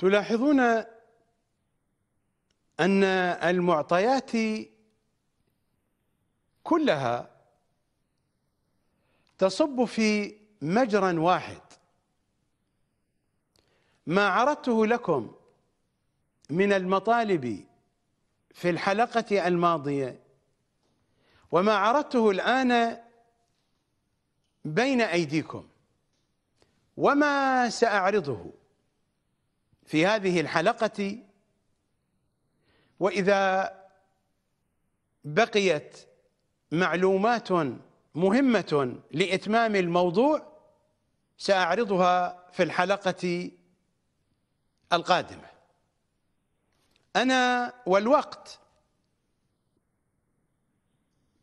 تلاحظون أن المعطيات كلها تصب في مجرى واحد ما عرضته لكم من المطالب في الحلقة الماضية وما عرضته الآن بين أيديكم وما سأعرضه في هذه الحلقة وإذا بقيت معلومات مهمة لإتمام الموضوع سأعرضها في الحلقة القادمة أنا والوقت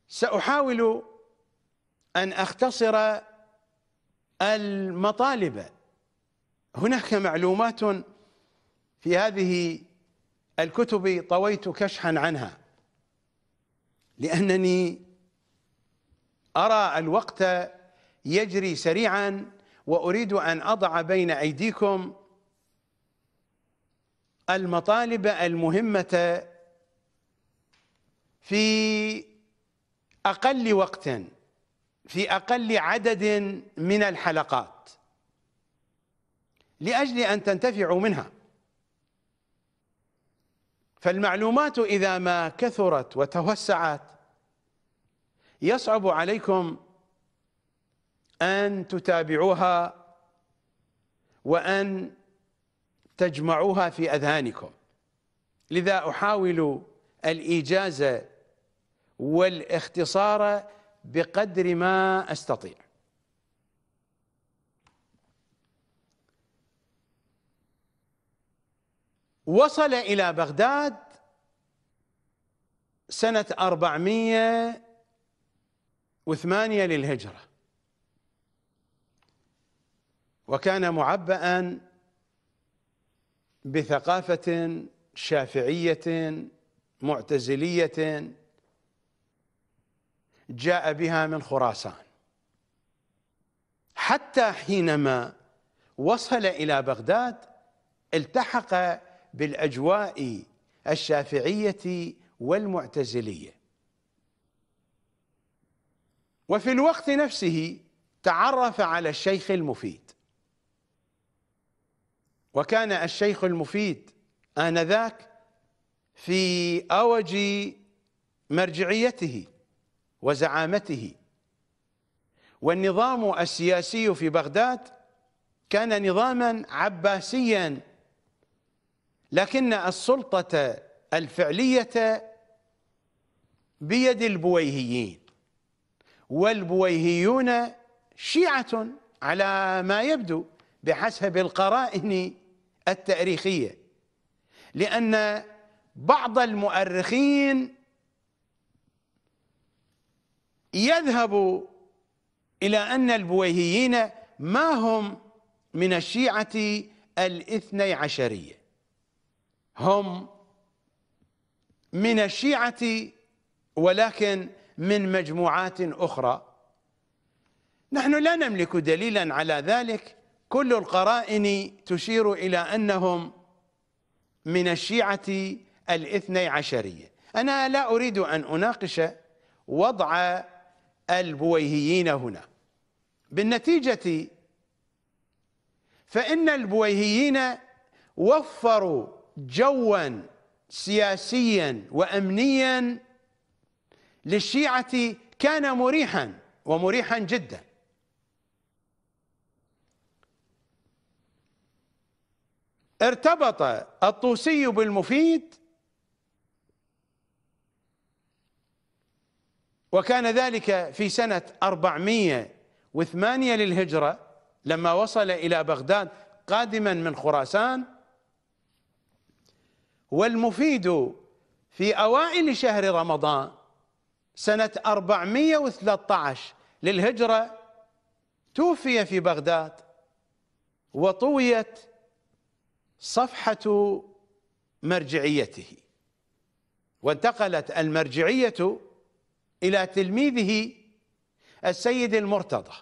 سأحاول أن أختصر المطالب هناك معلومات في هذه الكتب طويت كشحا عنها لأنني أرى الوقت يجري سريعا وأريد أن أضع بين أيديكم المطالب المهمة في أقل وقت في أقل عدد من الحلقات لأجل أن تنتفعوا منها فالمعلومات إذا ما كثرت وتوسعت يصعب عليكم أن تتابعوها وأن تجمعوها في أذهانكم لذا أحاول الإيجاز والاختصار بقدر ما أستطيع وصل إلى بغداد سنة وثمانية للهجرة وكان معبأ بثقافة شافعية معتزلية جاء بها من خراسان حتى حينما وصل إلى بغداد التحق بالاجواء الشافعيه والمعتزليه وفي الوقت نفسه تعرف على الشيخ المفيد وكان الشيخ المفيد آنذاك في أوج مرجعيته وزعامته والنظام السياسي في بغداد كان نظاما عباسيا لكن السلطة الفعلية بيد البويهيين والبويهيون شيعة على ما يبدو بحسب القرائن التاريخية لأن بعض المؤرخين يذهب إلى أن البويهيين ما هم من الشيعة الاثني عشرية هم من الشيعة ولكن من مجموعات أخرى نحن لا نملك دليلا على ذلك كل القرائن تشير إلى أنهم من الشيعة الاثني عشرية أنا لا أريد أن أناقش وضع البويهيين هنا بالنتيجة فإن البويهيين وفروا جوا سياسيا وامنيا للشيعه كان مريحا ومريحا جدا ارتبط الطوسي بالمفيد وكان ذلك في سنة 408 للهجرة لما وصل إلى بغداد قادما من خراسان والمفيد في أوائل شهر رمضان سنة 413 للهجرة توفي في بغداد وطويت صفحة مرجعيته وانتقلت المرجعية إلى تلميذه السيد المرتضى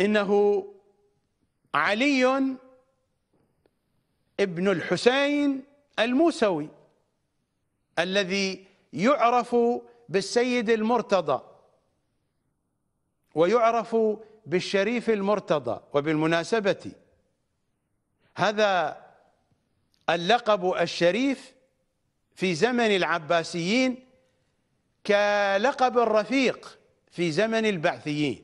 إنه علي ابن الحسين الموسوي الذي يعرف بالسيد المرتضى ويعرف بالشريف المرتضى وبالمناسبة هذا اللقب الشريف في زمن العباسيين كلقب الرفيق في زمن البعثيين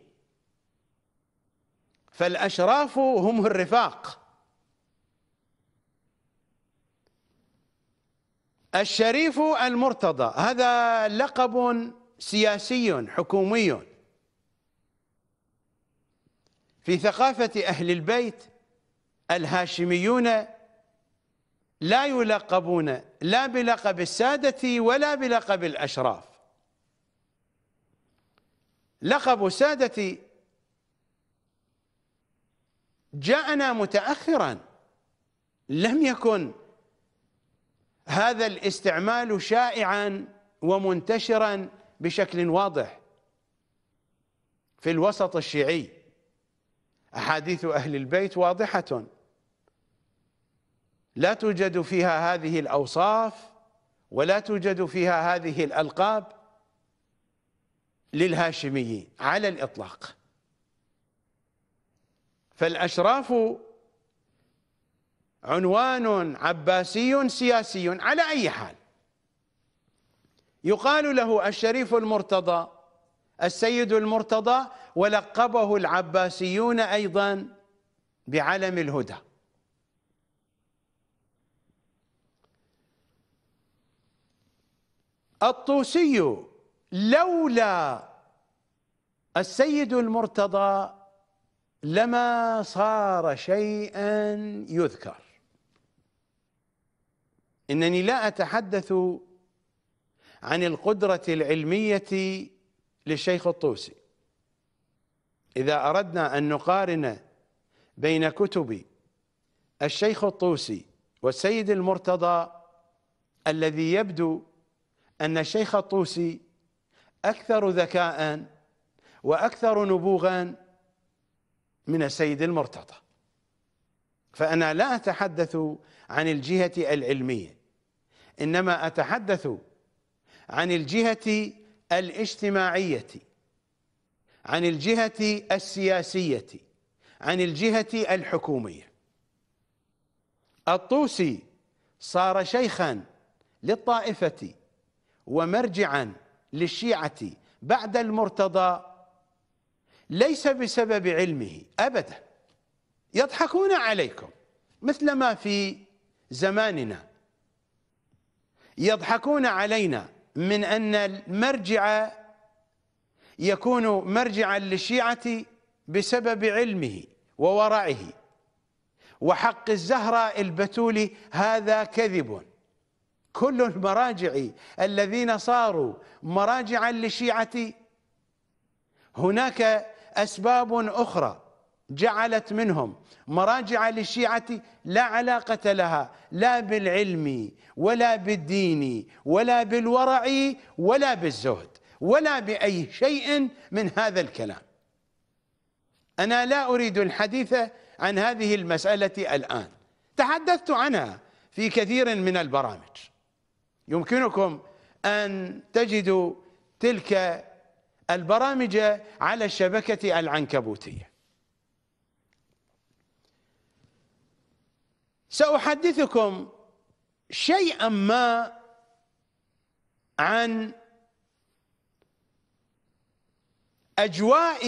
فالأشراف هم الرفاق الشريف المرتضى هذا لقب سياسي حكومي في ثقافة أهل البيت الهاشميون لا يلقبون لا بلقب السادة ولا بلقب الأشراف لقب السادة جاءنا متأخرا لم يكن هذا الاستعمال شائعا ومنتشرا بشكل واضح في الوسط الشيعي احاديث اهل البيت واضحه لا توجد فيها هذه الاوصاف ولا توجد فيها هذه الالقاب للهاشميين على الاطلاق فالاشراف عنوان عباسي سياسي على أي حال يقال له الشريف المرتضى السيد المرتضى ولقبه العباسيون أيضا بعلم الهدى الطوسي لولا السيد المرتضى لما صار شيئا يذكر انني لا اتحدث عن القدره العلميه للشيخ الطوسي اذا اردنا ان نقارن بين كتب الشيخ الطوسي والسيد المرتضى الذي يبدو ان الشيخ الطوسي اكثر ذكاء واكثر نبوغا من السيد المرتضى فانا لا اتحدث عن الجهه العلميه انما اتحدث عن الجهه الاجتماعيه عن الجهه السياسيه عن الجهه الحكوميه الطوسي صار شيخا للطائفه ومرجعا للشيعه بعد المرتضى ليس بسبب علمه ابدا يضحكون عليكم مثل ما في زماننا يضحكون علينا من أن المرجع يكون مرجعا للشيعة بسبب علمه وورعه وحق الزهراء البتولي هذا كذب كل المراجع الذين صاروا مراجعا للشيعة هناك أسباب أخرى جعلت منهم مراجع للشيعة لا علاقة لها لا بالعلم ولا بالدين ولا بالورع ولا بالزهد ولا بأي شيء من هذا الكلام أنا لا أريد الحديث عن هذه المسألة الآن تحدثت عنها في كثير من البرامج يمكنكم أن تجدوا تلك البرامج على الشبكة العنكبوتية سأحدثكم شيئا ما عن أجواء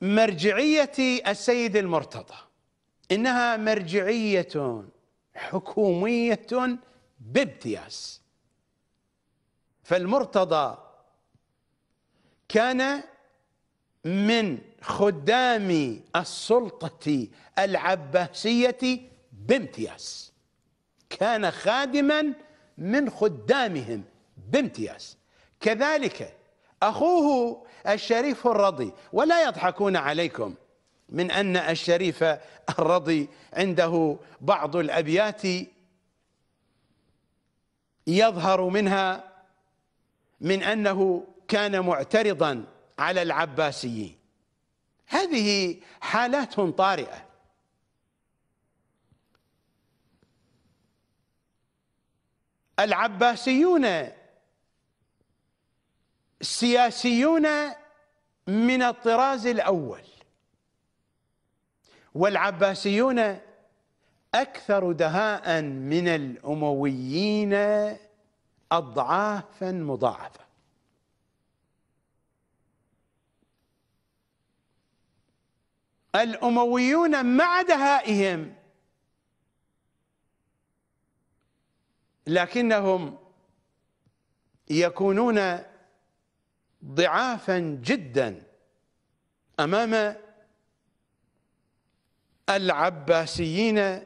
مرجعية السيد المرتضى إنها مرجعية حكومية بامتياز فالمرتضى كان من خدام السلطة العباسية بامتياز كان خادما من خدامهم بامتياز كذلك أخوه الشريف الرضي ولا يضحكون عليكم من أن الشريف الرضي عنده بعض الأبيات يظهر منها من أنه كان معترضا على العباسيين هذه حالات طارئة العباسيون سياسيون من الطراز الأول والعباسيون أكثر دهاء من الأمويين أضعافا مضاعفة الأمويون مع دهائهم لكنهم يكونون ضعافا جدا امام العباسيين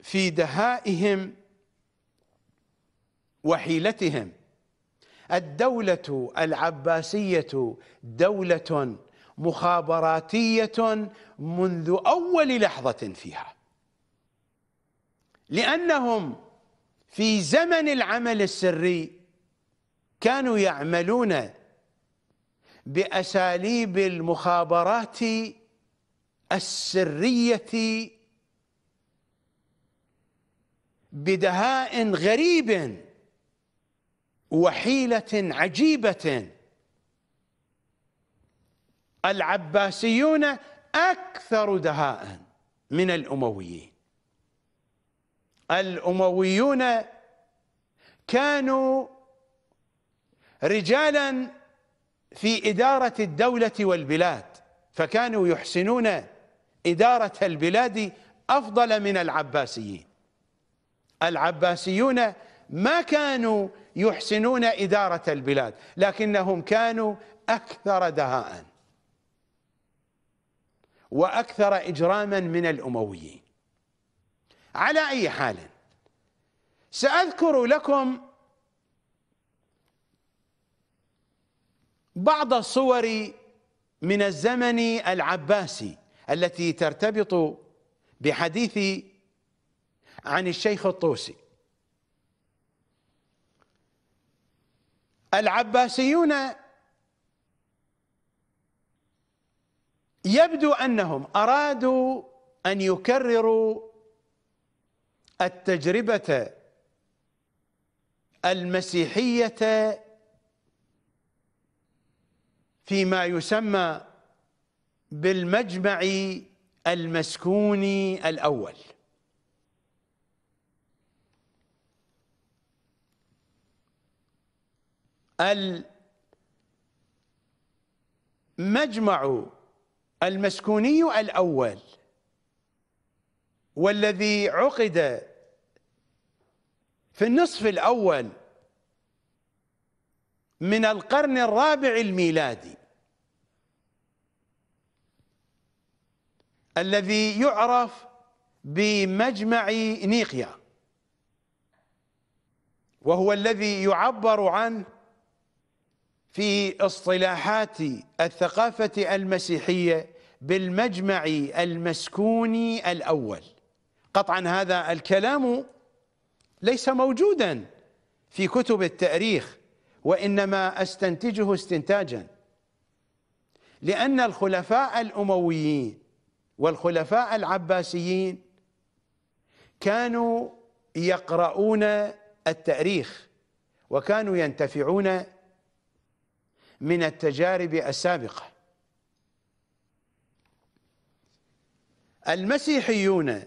في دهائهم وحيلتهم الدولة العباسية دولة مخابراتية منذ أول لحظة فيها لأنهم في زمن العمل السري كانوا يعملون بأساليب المخابرات السرية بدهاء غريب وحيلة عجيبة العباسيون أكثر دهاء من الأمويين الأمويون كانوا رجالا في إدارة الدولة والبلاد فكانوا يحسنون إدارة البلاد أفضل من العباسيين العباسيون ما كانوا يحسنون إدارة البلاد لكنهم كانوا أكثر دهاء وأكثر إجراما من الأمويين على أي حال سأذكر لكم بعض الصور من الزمن العباسي التي ترتبط بحديثي عن الشيخ الطوسي العباسيون يبدو انهم ارادوا ان يكرروا التجربة المسيحية فيما يسمى بالمجمع المسكوني الأول المجمع المسكوني الأول والذي عقد في النصف الأول من القرن الرابع الميلادي الذي يعرف بمجمع نيقيا وهو الذي يعبر عنه في اصطلاحات الثقافة المسيحية بالمجمع المسكوني الأول قطعا هذا الكلام ليس موجودا في كتب التاريخ وانما استنتجه استنتاجا لان الخلفاء الامويين والخلفاء العباسيين كانوا يقرؤون التاريخ وكانوا ينتفعون من التجارب السابقه المسيحيون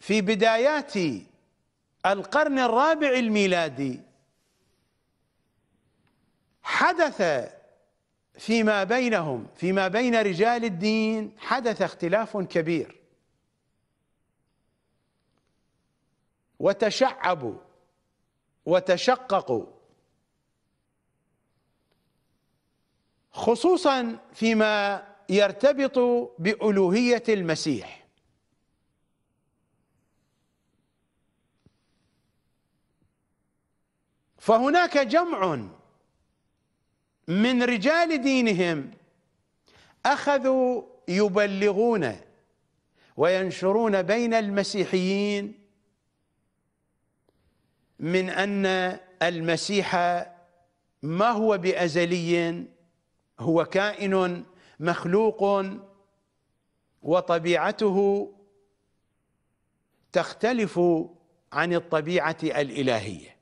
في بدايات القرن الرابع الميلادي حدث فيما بينهم فيما بين رجال الدين حدث اختلاف كبير وتشعبوا وتشققوا خصوصا فيما يرتبط بألوهية المسيح فهناك جمع من رجال دينهم اخذوا يبلغون وينشرون بين المسيحيين من ان المسيح ما هو بازلي هو كائن مخلوق وطبيعته تختلف عن الطبيعه الالهيه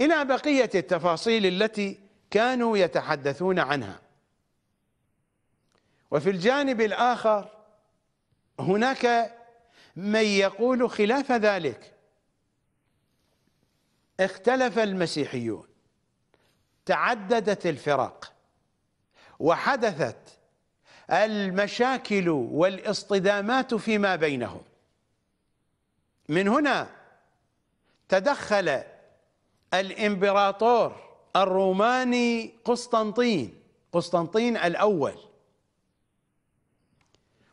إلى بقية التفاصيل التي كانوا يتحدثون عنها وفي الجانب الآخر هناك من يقول خلاف ذلك اختلف المسيحيون تعددت الفرق وحدثت المشاكل والاصطدامات فيما بينهم من هنا تدخل الامبراطور الروماني قسطنطين قسطنطين الاول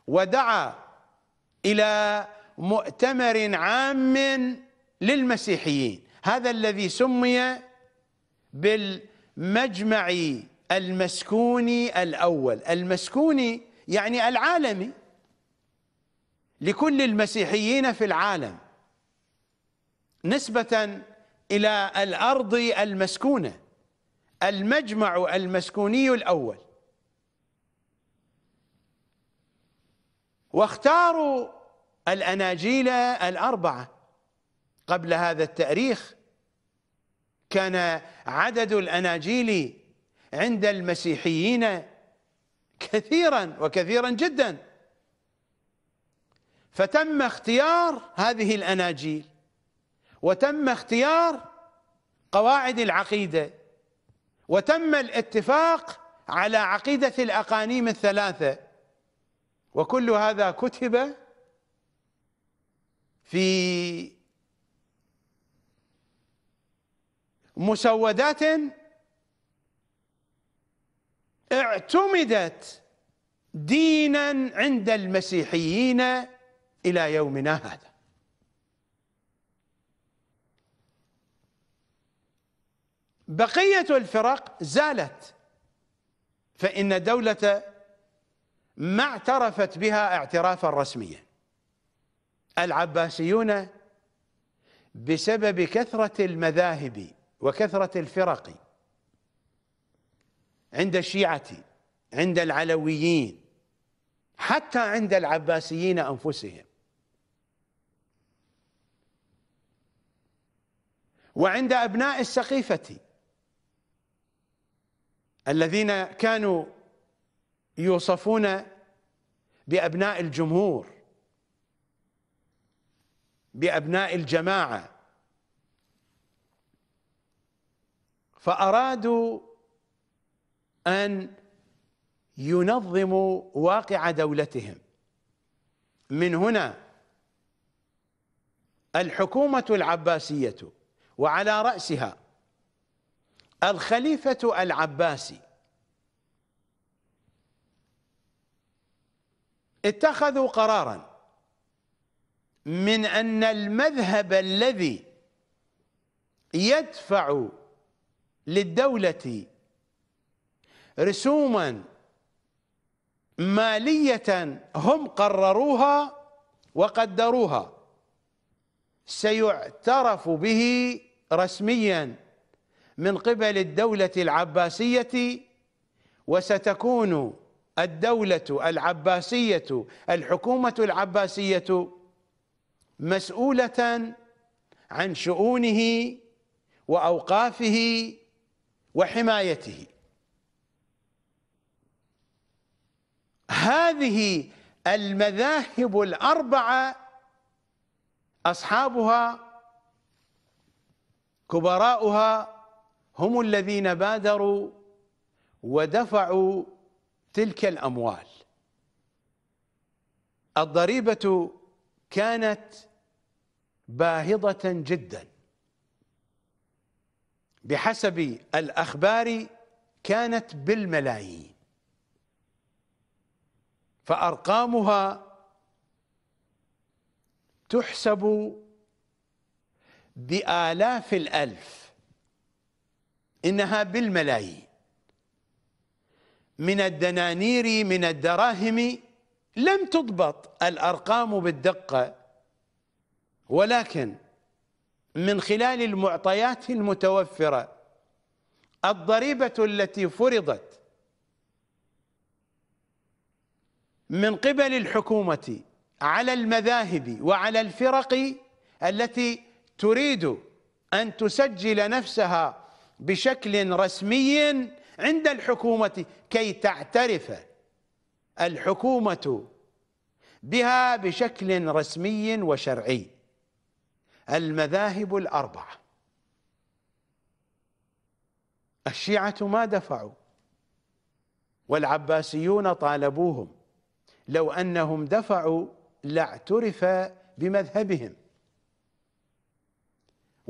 ودعا الى مؤتمر عام للمسيحيين هذا الذي سمي بالمجمع المسكوني الاول المسكوني يعني العالمي لكل المسيحيين في العالم نسبه إلى الأرض المسكونة المجمع المسكوني الأول واختاروا الأناجيل الأربعة قبل هذا التأريخ كان عدد الأناجيل عند المسيحيين كثيرا وكثيرا جدا فتم اختيار هذه الأناجيل وتم اختيار قواعد العقيدة وتم الاتفاق على عقيدة الأقانيم الثلاثة وكل هذا كتب في مسودات اعتمدت دينا عند المسيحيين إلى يومنا هذا بقية الفرق زالت فإن الدولة ما اعترفت بها اعترافا رسميا العباسيون بسبب كثرة المذاهب وكثرة الفرق عند الشيعة عند العلويين حتى عند العباسيين أنفسهم وعند أبناء السقيفة الذين كانوا يوصفون بأبناء الجمهور بأبناء الجماعة فأرادوا أن ينظموا واقع دولتهم من هنا الحكومة العباسية وعلى رأسها الخليفة العباسي اتخذوا قرارا من أن المذهب الذي يدفع للدولة رسوما مالية هم قرروها وقدروها سيعترف به رسميا من قبل الدولة العباسية وستكون الدولة العباسية الحكومة العباسية مسؤولة عن شؤونه وأوقافه وحمايته هذه المذاهب الأربعة أصحابها كبراؤها هم الذين بادروا ودفعوا تلك الأموال الضريبة كانت باهظة جدا بحسب الأخبار كانت بالملايين فأرقامها تحسب بآلاف الألف إنها بالملايين من الدنانير من الدراهم لم تضبط الأرقام بالدقة ولكن من خلال المعطيات المتوفرة الضريبة التي فرضت من قبل الحكومة على المذاهب وعلى الفرق التي تريد أن تسجل نفسها بشكل رسمي عند الحكومة كي تعترف الحكومة بها بشكل رسمي وشرعي المذاهب الأربعة الشيعة ما دفعوا والعباسيون طالبوهم لو أنهم دفعوا لاعترف بمذهبهم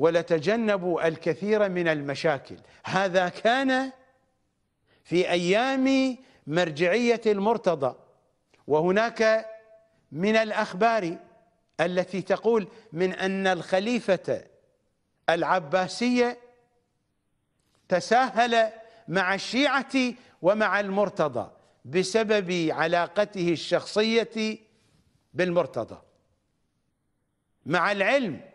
ولتجنبوا الكثير من المشاكل هذا كان في أيام مرجعية المرتضى وهناك من الأخبار التي تقول من أن الخليفة العباسية تساهل مع الشيعة ومع المرتضى بسبب علاقته الشخصية بالمرتضى مع العلم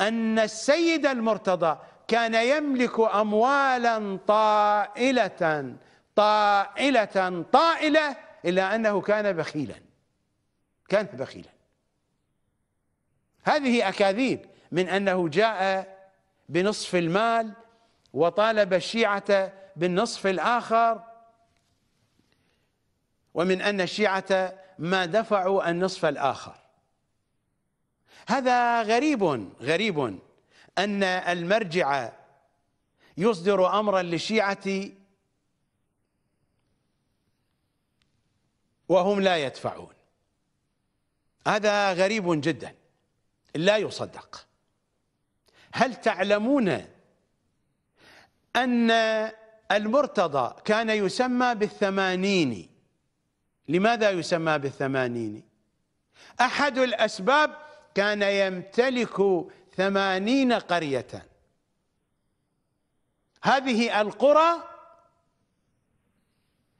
أن السيد المرتضى كان يملك أموالا طائلة طائلة طائلة إلا أنه كان بخيلا كان بخيلا هذه أكاذيب من أنه جاء بنصف المال وطالب الشيعة بالنصف الآخر ومن أن الشيعة ما دفعوا النصف الآخر هذا غريب غريب أن المرجع يصدر أمرا للشيعة وهم لا يدفعون هذا غريب جدا لا يصدق هل تعلمون أن المرتضى كان يسمى بالثمانين لماذا يسمى بالثمانين أحد الأسباب كان يمتلك ثمانين قرية هذه القرى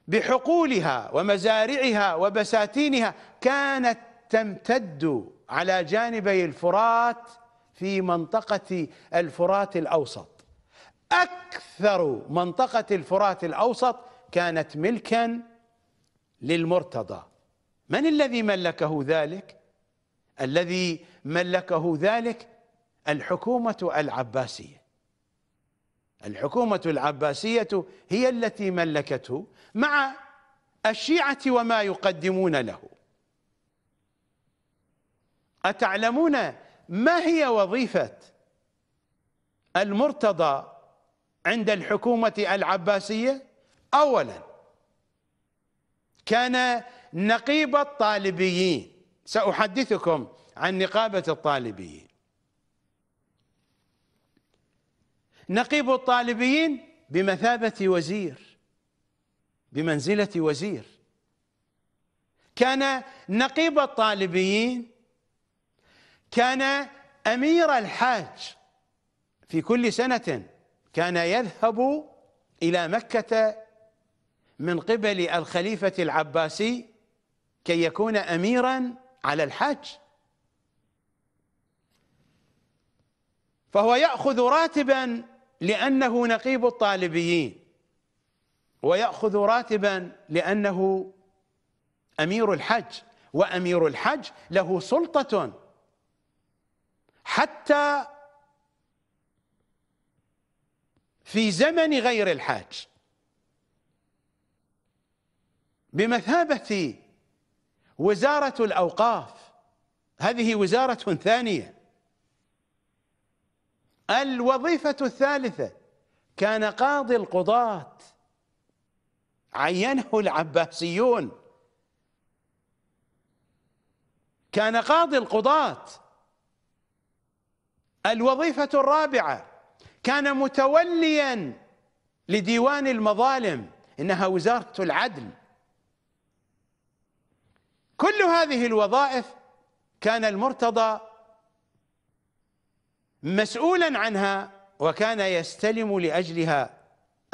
بحقولها ومزارعها وبساتينها كانت تمتد على جانبي الفرات في منطقة الفرات الأوسط أكثر منطقة الفرات الأوسط كانت ملكا للمرتضى من الذي ملكه ذلك؟ الذي ملكه ذلك الحكومة العباسية الحكومة العباسية هي التي ملكته مع الشيعة وما يقدمون له أتعلمون ما هي وظيفة المرتضى عند الحكومة العباسية أولا كان نقيب الطالبيين سأحدثكم عن نقابة الطالبيين نقيب الطالبيين بمثابة وزير بمنزلة وزير كان نقيب الطالبيين كان أمير الحاج في كل سنة كان يذهب إلى مكة من قبل الخليفة العباسي كي يكون أميراً على الحج فهو يأخذ راتبا لأنه نقيب الطالبيين ويأخذ راتبا لأنه أمير الحج وأمير الحج له سلطة حتى في زمن غير الحج بمثابة وزارة الأوقاف هذه وزارة ثانية الوظيفة الثالثة كان قاضي القضاة عينه العباسيون كان قاضي القضاة الوظيفة الرابعة كان متوليا لديوان المظالم إنها وزارة العدل كل هذه الوظائف كان المرتضى مسؤولا عنها وكان يستلم لاجلها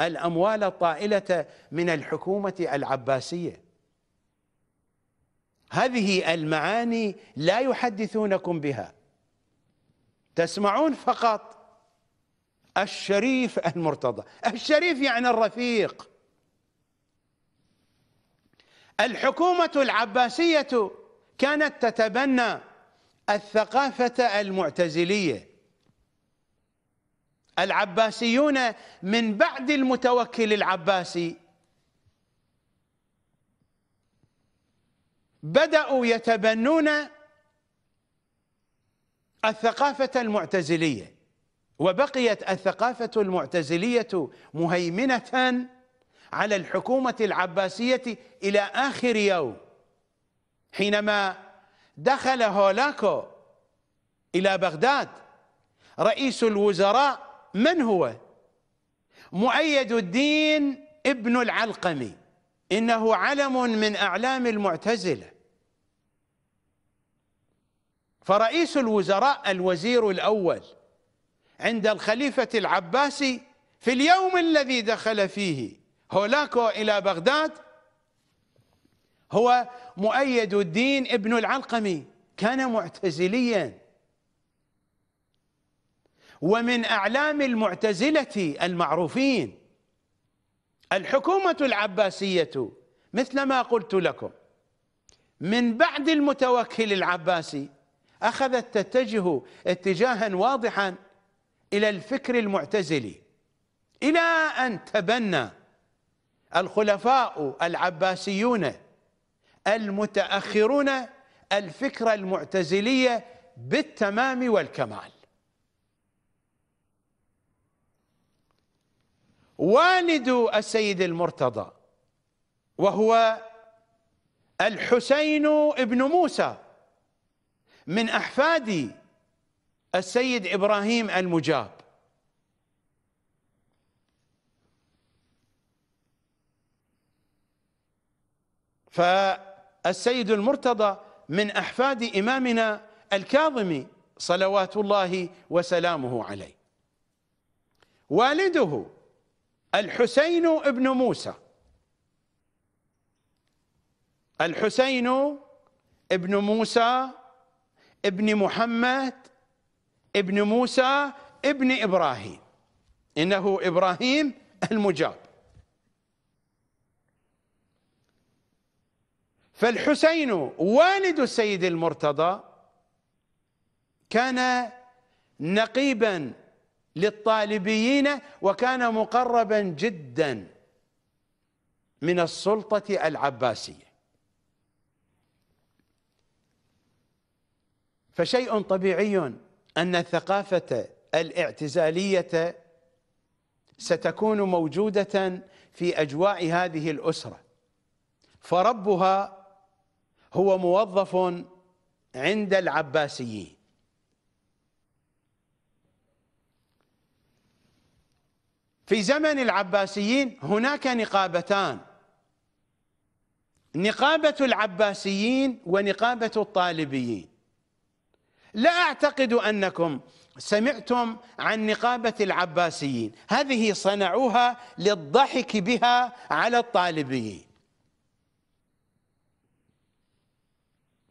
الاموال الطائله من الحكومه العباسيه هذه المعاني لا يحدثونكم بها تسمعون فقط الشريف المرتضى الشريف يعني الرفيق الحكومة العباسية كانت تتبنى الثقافة المعتزلية العباسيون من بعد المتوكل العباسي بدأوا يتبنون الثقافة المعتزلية وبقيت الثقافة المعتزلية مهيمنة على الحكومة العباسية إلى آخر يوم حينما دخل هولاكو إلى بغداد رئيس الوزراء من هو؟ مؤيد الدين ابن العلقمي إنه علم من أعلام المعتزلة فرئيس الوزراء الوزير الأول عند الخليفة العباسي في اليوم الذي دخل فيه هولاكو إلى بغداد هو مؤيد الدين ابن العلقمي كان معتزليا ومن أعلام المعتزلة المعروفين الحكومة العباسية مثل ما قلت لكم من بعد المتوكل العباسي أخذت تتجه اتجاها واضحا إلى الفكر المعتزلي إلى أن تبنى الخلفاء العباسيون المتأخرون الفكرة المعتزلية بالتمام والكمال والد السيد المرتضى وهو الحسين ابن موسى من أحفاد السيد إبراهيم المجاب فالسيد المرتضى من أحفاد إمامنا الكاظمي صلوات الله وسلامه عليه والده الحسين ابن موسى الحسين ابن موسى ابن محمد ابن موسى ابن إبراهيم إنه إبراهيم المجاب فالحسين والد السيد المرتضى كان نقيبا للطالبيين وكان مقربا جدا من السلطة العباسية فشيء طبيعي أن الثقافة الاعتزالية ستكون موجودة في أجواء هذه الأسرة فربها هو موظف عند العباسيين في زمن العباسيين هناك نقابتان نقابة العباسيين ونقابة الطالبيين لا أعتقد أنكم سمعتم عن نقابة العباسيين هذه صنعوها للضحك بها على الطالبيين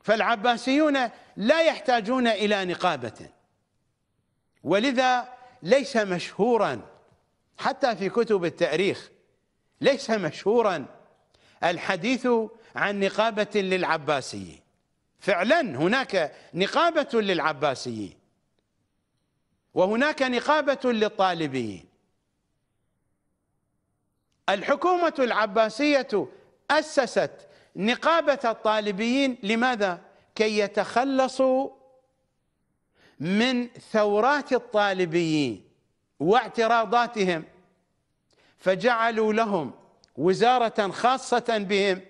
فالعباسيون لا يحتاجون إلى نقابة ولذا ليس مشهورا حتى في كتب التاريخ ليس مشهورا الحديث عن نقابة للعباسيين فعلا هناك نقابة للعباسيين وهناك نقابة للطالبيين الحكومة العباسية أسست نقابة الطالبيين لماذا؟ كي يتخلصوا من ثورات الطالبيين واعتراضاتهم فجعلوا لهم وزارة خاصة بهم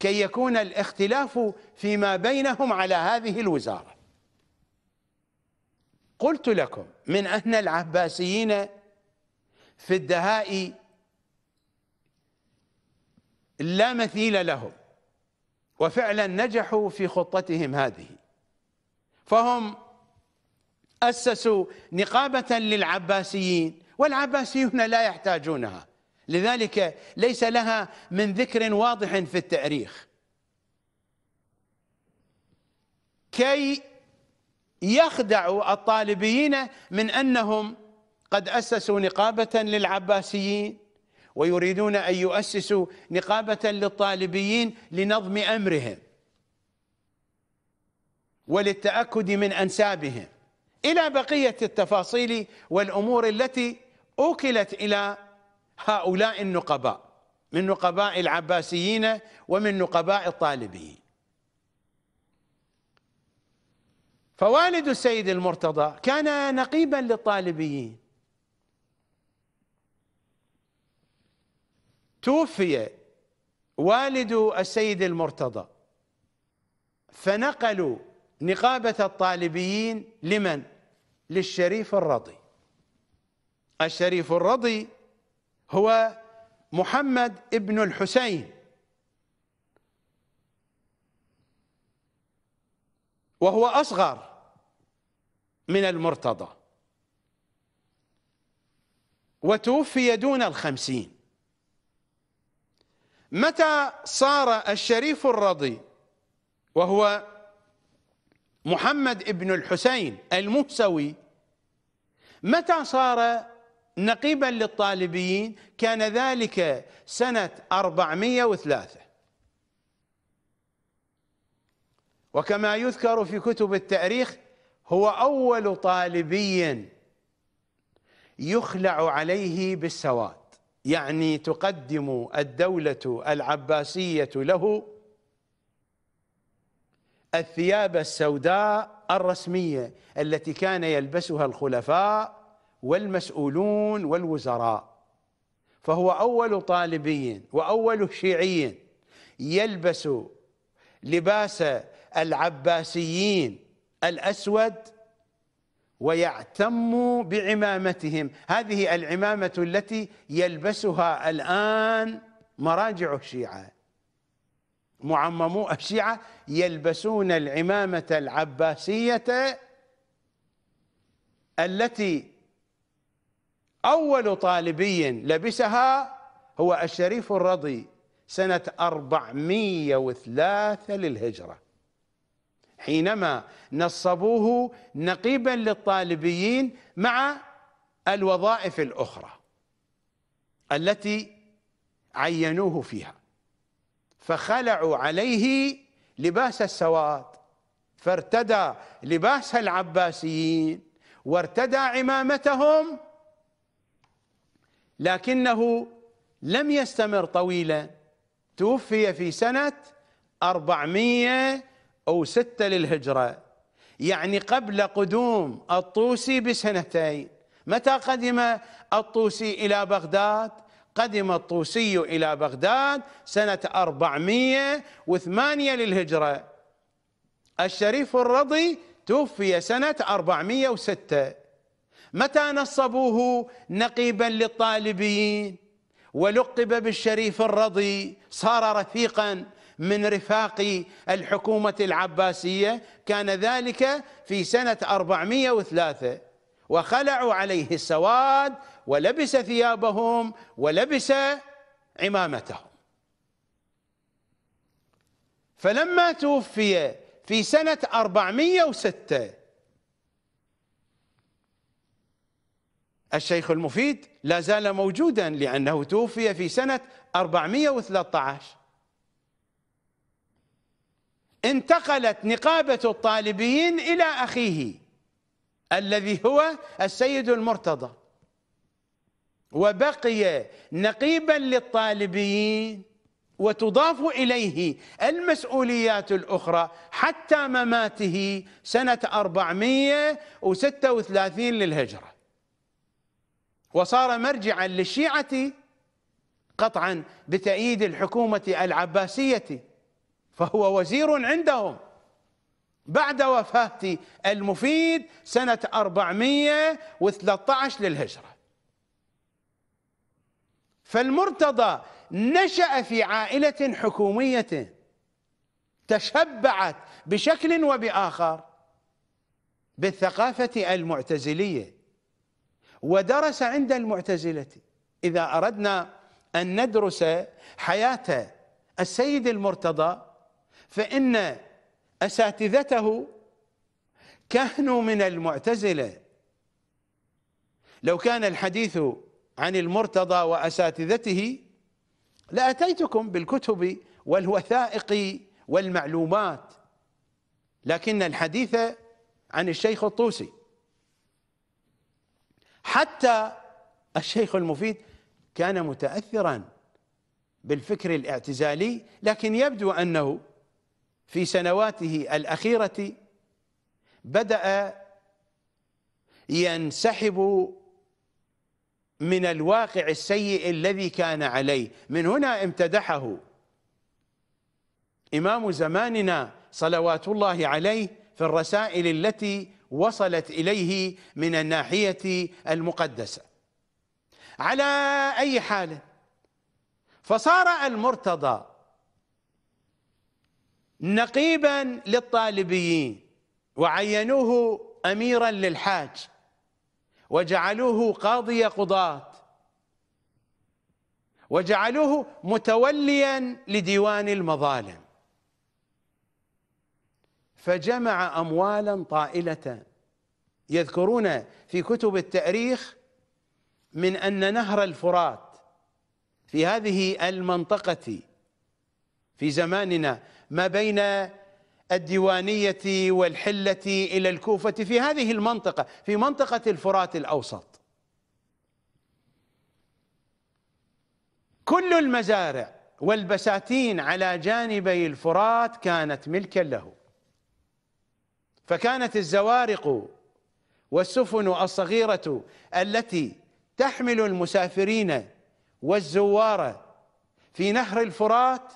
كي يكون الاختلاف فيما بينهم على هذه الوزارة قلت لكم من أن العباسيين في الدهاء لا مثيل لهم وفعلا نجحوا في خطتهم هذه فهم أسسوا نقابة للعباسيين والعباسيون لا يحتاجونها لذلك ليس لها من ذكر واضح في التاريخ كي يخدعوا الطالبيين من أنهم قد أسسوا نقابة للعباسيين ويريدون أن يؤسسوا نقابة للطالبيين لنظم أمرهم وللتأكد من أنسابهم إلى بقية التفاصيل والأمور التي أوكلت إلى هؤلاء النقباء من نقباء العباسيين ومن نقباء الطالبيين فوالد السيد المرتضى كان نقيبا للطالبيين توفي والد السيد المرتضى فنقلوا نقابة الطالبيين لمن؟ للشريف الرضي الشريف الرضي هو محمد ابن الحسين وهو أصغر من المرتضى وتوفي دون الخمسين متى صار الشريف الرضي وهو محمد ابن الحسين المهسوي متى صار نقيبا للطالبيين كان ذلك سنة 403 وكما يذكر في كتب التاريخ هو أول طالبي يخلع عليه بالسواد يعني تقدم الدولة العباسية له الثياب السوداء الرسمية التي كان يلبسها الخلفاء والمسؤولون والوزراء فهو أول طالبي وأول شيعي يلبس لباس العباسيين الأسود ويعتم بعمامتهم هذه العمامة التي يلبسها الآن مراجع الشيعة معممو الشيعة يلبسون العمامة العباسية التي أول طالبي لبسها هو الشريف الرضي سنة 403 للهجرة حينما نصبوه نقيبا للطالبيين مع الوظائف الأخرى التي عينوه فيها فخلعوا عليه لباس السواد فارتدى لباس العباسيين وارتدى عمامتهم لكنه لم يستمر طويلا توفي في سنة 400 أو ستة للهجرة يعني قبل قدوم الطوسي بسنتين متى قدم الطوسي إلى بغداد قدم الطوسي إلى بغداد سنة 408 للهجرة الشريف الرضي توفي سنة 406 متى نصبوه نقيبا للطالبيين ولقب بالشريف الرضي صار رفيقا من رفاق الحكومة العباسية كان ذلك في سنة 403 وخلعوا عليه السواد ولبس ثيابهم ولبس عمامتهم فلما توفي في سنة 406 الشيخ المفيد لا زال موجودا لأنه توفي في سنة 413 انتقلت نقابة الطالبيين إلى أخيه الذي هو السيد المرتضى وبقي نقيبا للطالبيين وتضاف إليه المسؤوليات الأخرى حتى مماته سنة 436 للهجرة وصار مرجعا للشيعة قطعا بتأييد الحكومة العباسية فهو وزير عندهم بعد وفاة المفيد سنة 413 للهجرة فالمرتضى نشأ في عائلة حكومية تشبعت بشكل وبآخر بالثقافة المعتزلية ودرس عند المعتزلة إذا أردنا أن ندرس حياة السيد المرتضى فإن أساتذته كانوا من المعتزلة لو كان الحديث عن المرتضى وأساتذته لأتيتكم بالكتب والوثائق والمعلومات لكن الحديث عن الشيخ الطوسي حتى الشيخ المفيد كان متأثرا بالفكر الاعتزالي لكن يبدو أنه في سنواته الأخيرة بدأ ينسحب من الواقع السيء الذي كان عليه من هنا امتدحه إمام زماننا صلوات الله عليه في الرسائل التي وصلت إليه من الناحية المقدسة على أي حال فصار المرتضى نقيبا للطالبيين وعينوه أميرا للحاج وجعلوه قاضي قضاة وجعلوه متوليا لديوان المظالم فجمع أموالا طائلة يذكرون في كتب التاريخ من أن نهر الفرات في هذه المنطقة في زماننا ما بين الديوانية والحلة إلى الكوفة في هذه المنطقة في منطقة الفرات الأوسط كل المزارع والبساتين على جانبي الفرات كانت ملكا له فكانت الزوارق والسفن الصغيرة التي تحمل المسافرين والزوار في نهر الفرات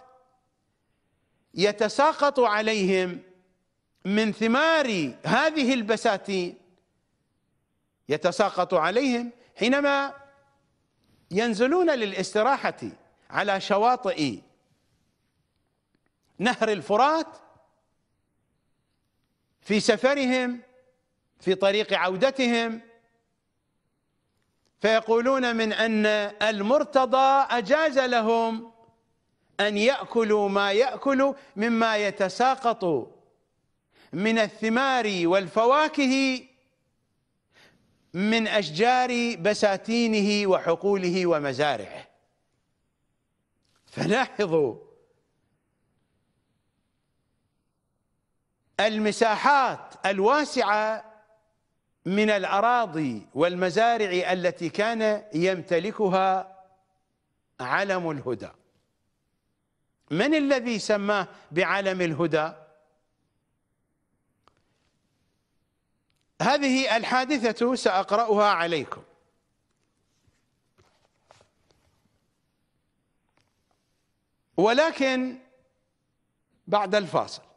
يتساقط عليهم من ثمار هذه البساتين يتساقط عليهم حينما ينزلون للاستراحة على شواطئ نهر الفرات في سفرهم في طريق عودتهم فيقولون من أن المرتضى أجاز لهم أن يأكلوا ما يأكلوا مما يتساقط من الثمار والفواكه من أشجار بساتينه وحقوله ومزارعه فلاحظوا المساحات الواسعة من الأراضي والمزارع التي كان يمتلكها علم الهدى من الذي سماه بعالم الهدى هذه الحادثة سأقرأها عليكم ولكن بعد الفاصل